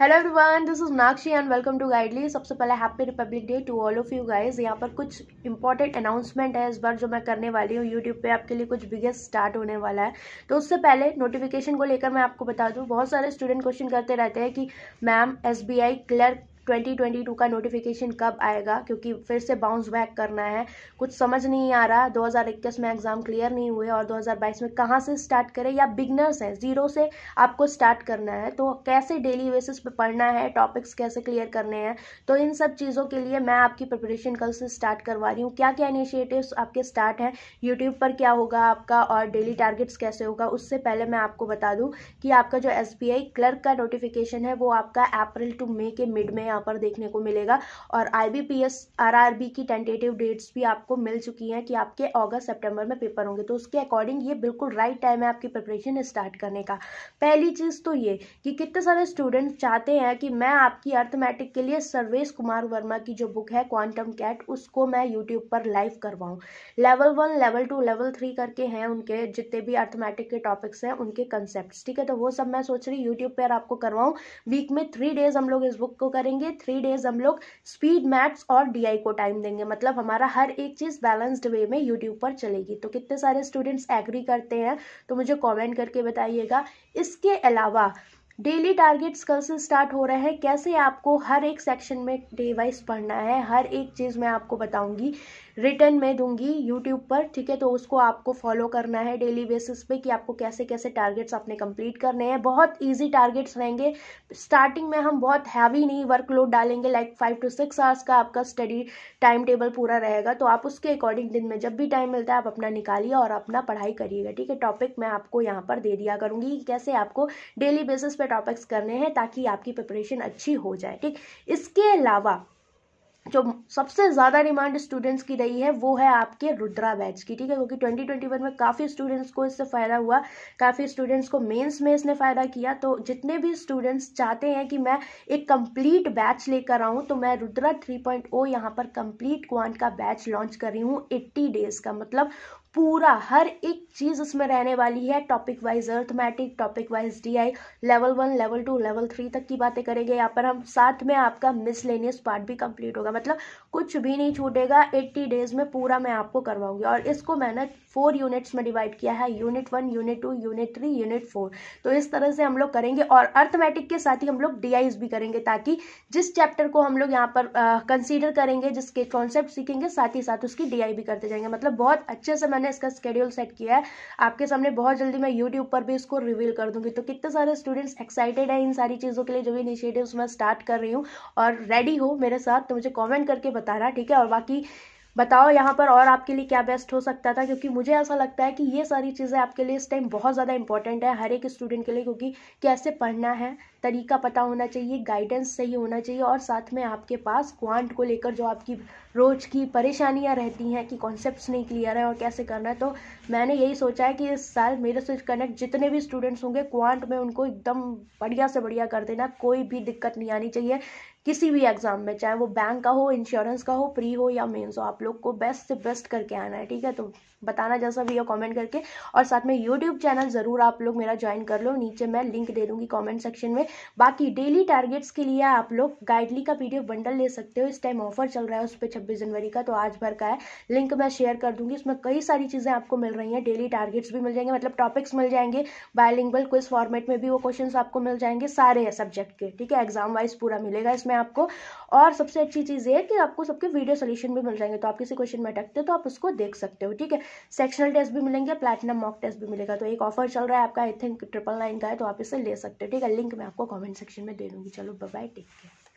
hello everyone this is Nakshi and welcome to Guidely सबसे पहले happy Republic Day to all of you guys यहाँ पर कुछ important announcement है इस बार जो मैं करने वाली हूँ यूट्यूब पे आपके लिए कुछ बिगेस्ट स्टार्ट होने वाला है तो उससे पहले नोटिफिकेशन को लेकर मैं आपको बता दूँ बहुत सारे स्टूडेंट क्वेश्चन करते रहते हैं कि मैम एस क्लर्क 2022 का नोटिफिकेशन कब आएगा क्योंकि फिर से बाउंस बैक करना है कुछ समझ नहीं आ रहा 2021 में एग्ज़ाम क्लियर नहीं हुए और 2022 में कहाँ से स्टार्ट करें या बिगनर्स हैं ज़ीरो से आपको स्टार्ट करना है तो कैसे डेली बेसिस पे पढ़ना है टॉपिक्स कैसे क्लियर करने हैं तो इन सब चीज़ों के लिए मैं आपकी प्रिपरेशन कल से स्टार्ट करवा रही हूँ क्या क्या इनिशिएटिव आपके स्टार्ट हैं यूट्यूब पर क्या होगा आपका और डेली टारगेट्स कैसे होगा उससे पहले मैं आपको बता दूँ कि आपका जो एस क्लर्क का नोटिफिकेशन है वो आपका अप्रैल टू मई के मिड में यहाँ पर देखने को मिलेगा और I B P S R R B की टेंटेटिव डेट्स भी आपको मिल चुकी हैं कि आपके अगस्त सेप्टेम्बर में पेपर होंगे तो उसके अकॉर्डिंग ये बिल्कुल राइट right टाइम है आपकी प्रिपरेशन स्टार्ट करने का पहली चीज़ तो ये कि कितने सारे स्टूडेंट चाहते हैं कि मैं आपकी अर्थमेटिक के लिए सर्वेश कुमार वर्मा की जो बुक है क्वांटम कैट उसको मैं यूट्यूब पर लाइव करवाऊँ level one level two level three करके हैं उनके जितने भी अर्थमेटिक के टॉपिक्स हैं उनके कंसेप्ट ठीक है तो वो सब मैं सोच रही यूट्यूब पर आपको करवाऊँ वीक में थ्री डेज हम लोग इस बुक को करेंगे देंगे थ्री डेज हम लोग स्पीड मैथ्स और डीआई को टाइम देंगे मतलब हमारा हर एक चीज़ बैलेंस्ड वे में यूट्यूब पर चलेगी तो कितने सारे स्टूडेंट्स एग्री करते हैं तो मुझे कॉमेंट करके बताइएगा इसके अलावा डेली टारगेट्स कल से स्टार्ट हो रहे हैं कैसे आपको हर एक सेक्शन में डे वाइज पढ़ना है हर एक चीज़ मैं आपको बताऊंगी रिटर्न मैं दूंगी यूट्यूब पर ठीक है तो उसको आपको फॉलो करना है डेली बेसिस पे कि आपको कैसे कैसे टारगेट्स आपने कंप्लीट करने हैं बहुत इजी टारगेट्स रहेंगे स्टार्टिंग में हम बहुत हैवी नहीं वर्कलोड डालेंगे like five to six hours का आपका स्टडी टाइम टेबल पूरा रहेगा तो आप उसके अकॉर्डिंग दिन में जब भी टाइम मिलता है आप अपना निकालिए और अपना पढ़ाई करिएगा ठीक है टॉपिक मैं आपको यहाँ पर दे दिया करूँगी कि कैसे आपको डेली बेसिस पर टॉपिक्स करने हैं ताकि आपकी प्रिपरेशन अच्छी हो जाए ठीक इसके अलावा जो सबसे ज़्यादा डिमांड स्टूडेंट्स की रही है वो है आपके रुद्रा बैच की ठीक है क्योंकि 2021 में काफ़ी स्टूडेंट्स को इससे फ़ायदा हुआ काफ़ी स्टूडेंट्स को मेंस में इसने फ़ायदा किया तो जितने भी स्टूडेंट्स चाहते हैं कि मैं एक कंप्लीट बैच लेकर आऊँ तो मैं रुद्रा 3.0 पॉइंट यहाँ पर कंप्लीट क्वान का बैच लॉन्च कर रही हूँ एट्टी डेज़ का मतलब पूरा हर एक चीज़ उसमें रहने वाली है topic wise arithmetic topic wise DI level one level two level three तक की बातें करेंगे यहाँ पर हम साथ में आपका मिसलेनियस पार्ट भी कंप्लीट होगा मतलब कुछ भी नहीं छूटेगा एट्टी डेज में पूरा मैं आपको करवाऊंगी और इसको मैंने फोर यूनिट्स में डिवाइड किया है unit one unit two unit three unit four तो इस तरह से हम लोग करेंगे और अर्थमेटिक के साथ ही हम लोग डी भी करेंगे ताकि जिस चैप्टर को हम लोग यहाँ पर कंसिडर करेंगे जिसके कॉन्सेप्ट सीखेंगे साथ ही साथ उसकी डी भी करते जाएंगे मतलब बहुत अच्छे से मैं मैंने इसका स्केड्यूल सेट किया है आपके सामने बहुत जल्दी मैं यूट्यूब पर भी इसको रिवील कर दूंगी तो कितने सारे स्टूडेंट्स एक्साइटेड है इन सारी चीज़ों के लिए जो भी इनिशिएटिव्स मैं स्टार्ट कर रही हूँ और रेडी हो मेरे साथ तो मुझे कॉमेंट करके बताना ठीक है और बाकी बताओ यहाँ पर और आपके लिए क्या बेस्ट हो सकता था क्योंकि मुझे ऐसा लगता है कि ये सारी चीज़ें आपके लिए इस टाइम बहुत ज़्यादा इंपॉर्टेंट है हर एक स्टूडेंट के लिए क्योंकि कैसे पढ़ना है तरीका पता होना चाहिए गाइडेंस सही होना चाहिए और साथ में आपके पास क्वांट को लेकर जो आपकी रोज़ की परेशानियाँ रहती हैं कि कॉन्सेप्ट नहीं क्लियर है और कैसे करना है तो मैंने यही सोचा है कि इस साल मेरे से कनेक्ट जितने भी स्टूडेंट्स होंगे क्वांट में उनको एकदम बढ़िया से बढ़िया कर देना कोई भी दिक्कत नहीं आनी चाहिए किसी भी एग्ज़ाम में चाहे वो बैंक का हो इंश्योरेंस का हो प्री हो या मेंस हो आप लोग को बेस्ट से बेस्ट करके आना है ठीक है तो बताना जैसा भी हो कमेंट करके और साथ में यूट्यूब चैनल ज़रूर आप लोग मेरा ज्वाइन कर लो नीचे मैं लिंक दे दूंगी कॉमेंट सेक्शन में बाकी डेली टारगेट्स के लिए आप लोग गाइडली का पीडीएफ बंडल ले सकते हो इस टाइम ऑफर चल रहा है उस पर छब्बीस जनवरी का तो आज भर का है लिंक मैं शेयर कर दूंगी उसमें कई सारी चीज़ें आपको मिल रही हैं डेली टारगेट्स भी मिल जाएंगे मतलब टॉपिक्स मिल जाएंगे बायोलिंगल क्विज फॉर्मेट में भी वो क्वेश्चन आपको मिल जाएंगे सारे सब्जेक्ट के ठीक है एग्जाम वाइज पूरा मिलेगा इसमें आपको और सबसे अच्छी चीज़ ये है कि आपको सबके वीडियो सोल्यूशन भी मिल जाएंगे तो आप किसी क्वेश्चन में अटकते हो तो आप उसको देख सकते हो ठीक है सेक्शनल टेस्ट भी मिलेंगे प्लेटिनम मॉक टेस्ट भी मिलेगा तो एक ऑफर चल रहा है आपका आई थिंक ट्रिपल नाइन का है तो आप इसे ले सकते हो ठीक है लिंक मैं आपको कॉमेंट सेक्शन में दे दूँगी चलो बाय टेक केयर